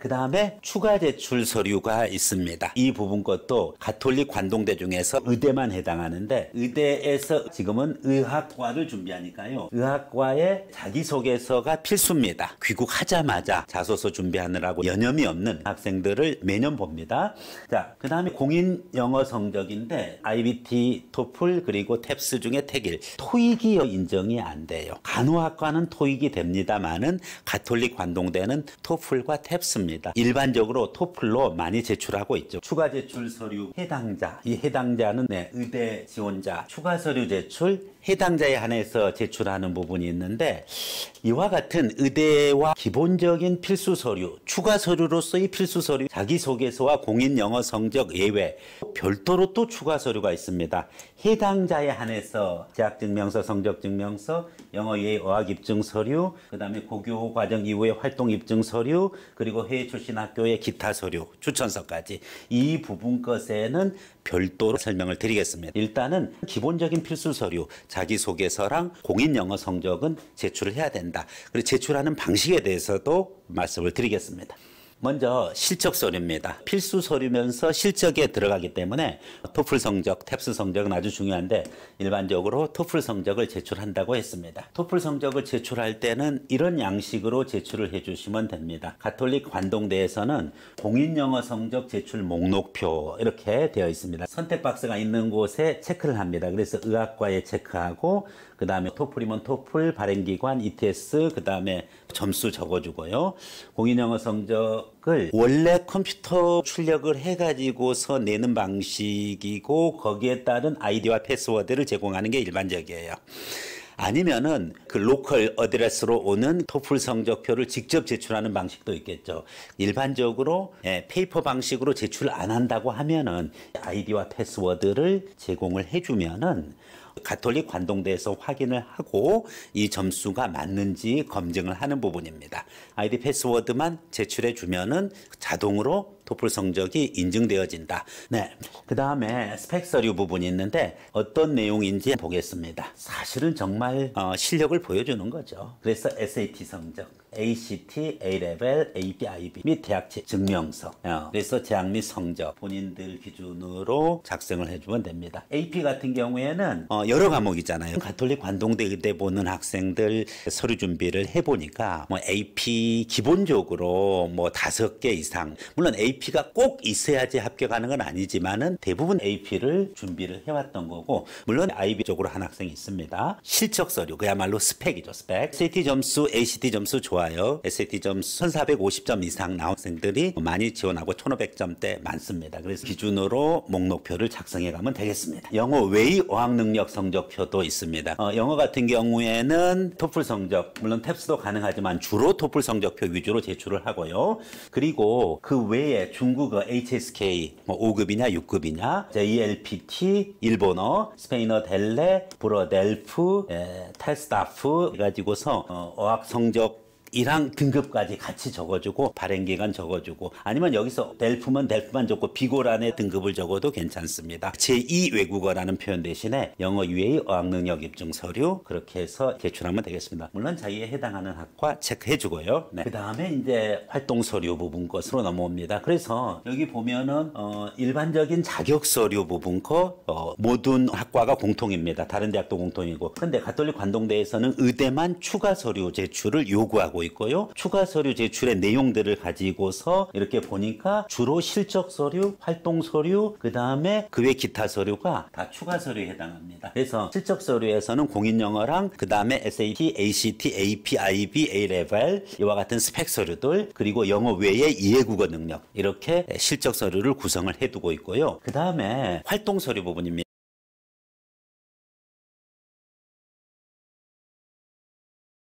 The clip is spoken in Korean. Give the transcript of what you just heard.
그 다음에 추가 제출 서류가 있습니다. 이 부분 것도 가톨릭 관동대 중에서 의대만 해당하는데 의대에서 지금은 의학과를 준비하니까요. 의학과의 자기소개서가 필수입니다. 귀국하자마자 자소서 준비하느라고 여념이 없는 학생들을 매년 봅니다. 자, 그 다음에 공인 영어 성적인데 IBT, 토플 그리고 탭스 중에 택일 토익이 인정이 안 돼요. 간호학과는 토익이 됩니다만은 가톨릭 관동대는 토플과 탭스입니다. 있습니다. 일반적으로 토플로 많이 제출하고 있죠. 추가 제출 서류 해당자 이 해당자는 네, 의대 지원자 추가 서류 제출 해당자에 한해서 제출하는 부분이 있는데 이와 같은 의대와 기본적인 필수 서류, 추가 서류로서의 필수 서류, 자기소개서와 공인 영어 성적 예외 별도로 또 추가 서류가 있습니다. 해당자에 한해서 재학증명서, 성적증명서, 영어 예외 어학 입증 서류, 그 다음에 고교 과정 이후의 활동 입증 서류, 그리고 해외 출신 학교의 기타 서류, 추천서까지 이 부분 것에는 별도로 설명을 드리겠습니다. 일단은 기본적인 필수 서류, 자기소개서랑 공인 영어 성적은 제출을 해야 된다. 그리고 제출하는 방식에 대해서도 말씀을 드리겠습니다. 먼저 실적 서류입니다. 필수 서류면서 실적에 들어가기 때문에 토플 성적, 탭스 성적은 아주 중요한데 일반적으로 토플 성적을 제출한다고 했습니다. 토플 성적을 제출할 때는 이런 양식으로 제출을 해주시면 됩니다. 가톨릭 관동대에서는 공인 영어 성적 제출 목록표 이렇게 되어 있습니다. 선택 박스가 있는 곳에 체크를 합니다. 그래서 의학과에 체크하고 그 다음에 토플이면 토플, 발행기관, ETS, 그 다음에 점수 적어주고요. 공인영어 성적을 원래 컴퓨터 출력을 해가지고서 내는 방식이고 거기에 따른 아이디와 패스워드를 제공하는 게 일반적이에요. 아니면은 그 로컬 어드레스로 오는 토플 성적표를 직접 제출하는 방식도 있겠죠. 일반적으로 예, 페이퍼 방식으로 제출 안 한다고 하면은 아이디와 패스워드를 제공을 해주면은 가톨릭 관동대에서 확인을 하고 이 점수가 맞는지 검증을 하는 부분입니다. 아이디 패스워드만 제출해 주면은 자동으로 토플 성적이 인증되어진다. 네. 그 다음에 스펙 서류 부분이 있는데 어떤 내용인지 보겠습니다. 사실은 정말 어, 실력을 보여주는 거죠. 그래서 SAT 성적, ACT, A-level, APIB 및 대학 증명서. 어, 그래서 재학 및 성적 본인들 기준으로 작성을 해주면 됩니다. AP 같은 경우에는 어, 여러 과목 있잖아요. 가톨릭 관동대 의대 보는 학생들 서류 준비를 해보니까 뭐 AP 기본적으로 뭐 다섯 개 이상 물론 AP가 꼭 있어야지 합격하는 건 아니지만은 대부분 AP를 준비를 해왔던 거고 물론 IB 쪽으로 한 학생이 있습니다. 실적 서류 그야말로 스펙이죠 스펙. SAT 점수, ACT 점수 좋아요. SAT 점수 1,450점 이상 나온 학생들이 많이 지원하고 1,500점대 많습니다. 그래서 기준으로 목록표를 작성해 가면 되겠습니다. 영어 외의 어학 능력 성적표도 있습니다. 어, 영어 같은 경우에는 토플 성적, 물론 탭스도 가능하지만 주로 토플 성적표 위주로 제출을 하고요. 그리고 그 외에 중국어 HSK 뭐 5급이냐 6급이냐 JLPT e 일본어 스페인어 델레 브로델프 테 텔스타프 가지고서 어, 어학 성적 이랑 등급까지 같이 적어주고 발행 기간 적어주고 아니면 여기서 델프면 델프만 적고 비고란의 등급을 적어도 괜찮습니다. 제2 외국어라는 표현 대신에 영어 유해의 어학능력 입증 서류 그렇게 해서 제출하면 되겠습니다. 물론 자기에 해당하는 학과 체크해주고요. 네. 그 다음에 이제 활동 서류 부분 것으로 넘어옵니다. 그래서 여기 보면은 어, 일반적인 자격 서류 부분 거 어, 모든 학과가 공통입니다. 다른 대학도 공통이고 근데 가톨릭 관동대에서는 의대만 추가 서류 제출을 요구하고 있고요. 추가 서류 제출의 내용들을 가지고서 이렇게 보니까 주로 실적 서류, 활동 서류, 그 다음에 그 외 기타 서류가 다 추가 서류에 해당합니다. 그래서 실적 서류에서는 공인 영어랑 그 다음에 SAT, ACT, AP, IB, A-level 이와 같은 스펙 서류들 그리고 영어 외에 이해국어 능력 이렇게 실적 서류를 구성을 해두고 있고요. 그 다음에 활동 서류 부분입니다.